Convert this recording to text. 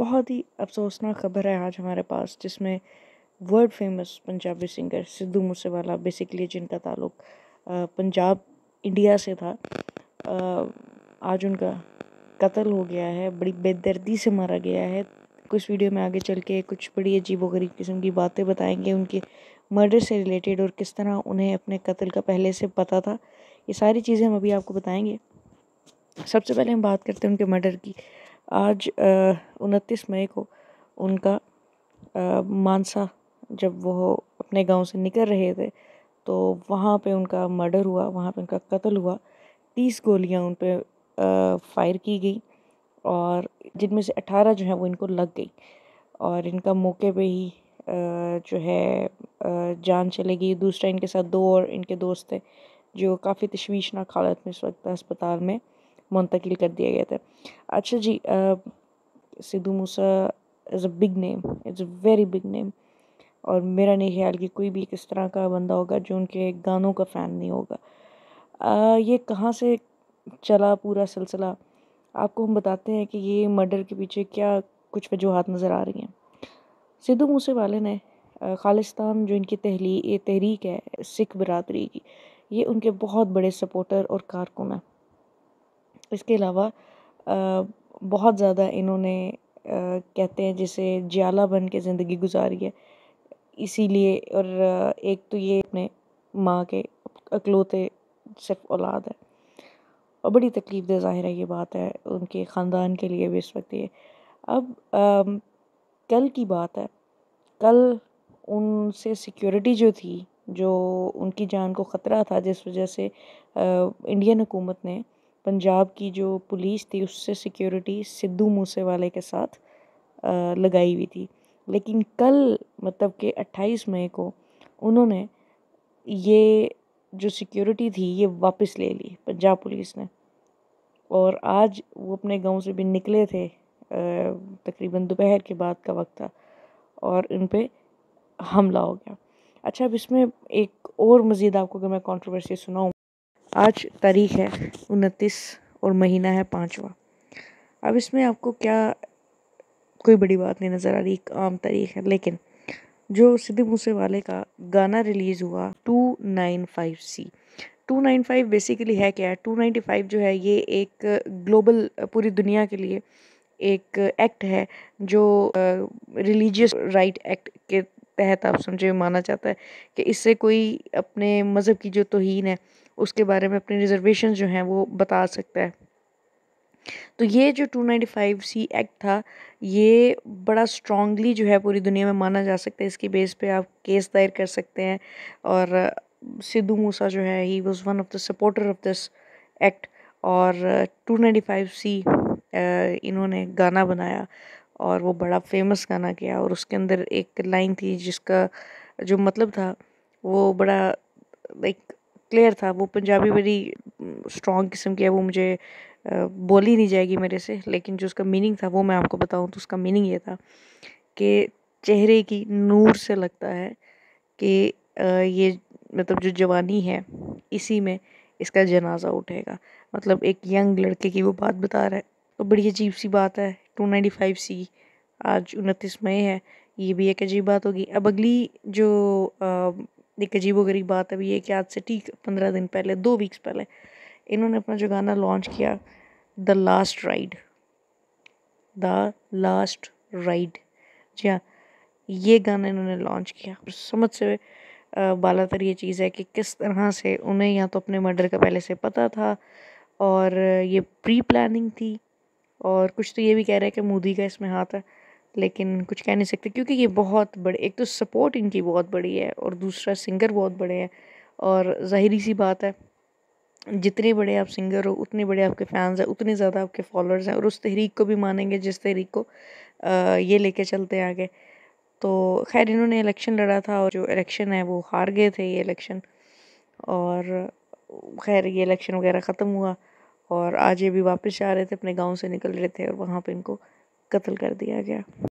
बहुत ही अफसोसनाक खबर है आज हमारे पास जिसमें world famous Punjabi singer Sidhu Moosewala basically जिनका ताल्लुक पंजाब इंडिया से था आज उनका कत्ल हो गया है बड़ी बेदर्दी से मारा गया है कुछ वीडियो में आगे चल के कुछ बड़ी अजीब वरीब किस्म की बातें बताएंगे उनके मर्डर से रिलेटेड और किस तरह उन्हें अपने कत्ल का पहले से पता था ये सारी चीज़ें हम अभी आपको बताएंगे सबसे पहले हम बात करते हैं उनके मर्डर की आज उनतीस मई को उनका मानसा जब वो अपने गांव से निकल रहे थे तो वहाँ पे उनका मर्डर हुआ वहाँ पे उनका कत्ल हुआ तीस गोलियाँ उन पर फायर की गई और जिनमें से अठारह जो है वो इनको लग गई और इनका मौके पे ही जो है जान चले गई दूसरा इनके साथ दो और इनके दोस्त थे जो काफ़ी तशवीशनाक हालत में इस वक्त अस्पताल में मुंतकिल कर दिया गया था अच्छा जी Sidhu Moosa is a big name is a very big name और मेरा नहीं ख्याल कि कोई भी किस तरह का बंदा होगा जो उनके गानों का फ़ैन नहीं होगा आ, ये कहाँ से चला पूरा सिलसिला आपको हम बताते हैं कि ये मर्डर के पीछे क्या कुछ वजूहत नज़र आ रही हैं सिद्धू मूसे वाले ने खालिस्तान जो इनकी तहली ये तहरीक है सिख बरदरी की ये उनके बहुत बड़े सपोर्टर और कारकुन हैं इसके अलावा बहुत ज़्यादा इन्होंने कहते हैं जिसे ज्याला बन के ज़िंदगी गुज़ारी है इसीलिए और एक तो ये अपने माँ के अकलौते सिर्फ औलाद है और बड़ी तकलीफ़ दे ज़ाहिर है ये बात है उनके ख़ानदान के लिए भी इस वक्त ये अब कल की बात है कल उनसे सिक्योरिटी जो थी जो उनकी जान को ख़तरा था जिस वजह से इंडियन हुकूमत ने पंजाब की जो पुलिस थी उससे सिक्योरिटी सिद्धू मूसेवाले के साथ लगाई हुई थी लेकिन कल मतलब कि 28 मई को उन्होंने ये जो सिक्योरिटी थी ये वापस ले ली पंजाब पुलिस ने और आज वो अपने गांव से भी निकले थे तकरीबन दोपहर के बाद का वक्त था और इन पर हमला हो गया अच्छा अब इसमें एक और मज़ीद आपको अगर मैं कॉन्ट्रोवर्सी सुनाऊँ आज तारीख है उनतीस और महीना है पाँचवा अब इसमें आपको क्या कोई बड़ी बात नहीं नज़र आ रही एक आम तारीख है लेकिन जो सिद्धू मूसे वाले का गाना रिलीज़ हुआ two nine five C two nine five basically है क्या है टू नाइन्टी फाइव जो है ये एक ग्लोबल पूरी दुनिया के लिए एक एक्ट है जो रिलीजियस राइट एक्ट के तहत आप समझे माना जाता है कि इससे कोई अपने मज़हब की जो तोहन है उसके बारे में अपनी रिजर्वेशन जो हैं वो बता सकता है तो ये जो 295 सी एक्ट था ये बड़ा स्ट्रॉन्गली जो है पूरी दुनिया में माना जा सकता है इसके बेस पे आप केस दायर कर सकते हैं और सिद्धू मूसा जो है he was one of the supporter of this act और टू नाइन्टी फाइव सी इन्होंने गाना बनाया और वो बड़ा फेमस गाना गया और उसके अंदर एक लाइन थी जिसका जो मतलब था वो बड़ा लाइक क्लियर था वो पंजाबी बड़ी स्ट्रॉन्ग किस्म की है वो मुझे बोली नहीं जाएगी मेरे से लेकिन जो उसका मीनिंग था वो मैं आपको बताऊँ तो उसका मीनिंग ये था कि चेहरे की नूर से लगता है कि ये मतलब जो जवानी है इसी में इसका जनाजा उठेगा मतलब एक यंग लड़के की वो बात बता रहा है तो बड़ी अजीब सी बात है टू नाइन्टी फाइव सी आज उनतीस मई है ये भी एक अजीब बात होगी अब अगली जो एक अजीब गरीब बात अभी है कि आज से ठीक पंद्रह दिन पहले दो वीक्स पहले इन्होंने अपना जो गाना लॉन्च किया the last ride the last ride जी हाँ ये गाना इन्होंने लॉन्च किया समझ से बालातर ये चीज़ है कि किस तरह से उन्हें या तो अपने मर्डर का पहले से पता था और ये प्री प्लानिंग थी और कुछ तो ये भी कह रहे हैं कि मोदी का इसमें हाथ है लेकिन कुछ कह नहीं सकते क्योंकि ये बहुत बड़े एक तो सपोर्ट इनकी बहुत बड़ी है और दूसरा सिंगर बहुत बड़े हैं और जाहरी सी बात है जितने बड़े आप सिंगर हो उतने बड़े आपके फैंस हैं उतने ज़्यादा आपके फॉलोअर्स हैं और उस तहरीक को भी मानेंगे जिस तहरीक को ये लेके चलते हैं आगे तो खैर इन्होंने इलेक्शन लड़ा था और जो इलेक्शन है वो हार गए थे ये इलेक्शन और खैर ये इलेक्शन वगैरह ख़त्म हुआ और आज ये भी वापस जा रहे थे अपने गांव से निकल रहे थे और वहाँ पे इनको कत्ल कर दिया गया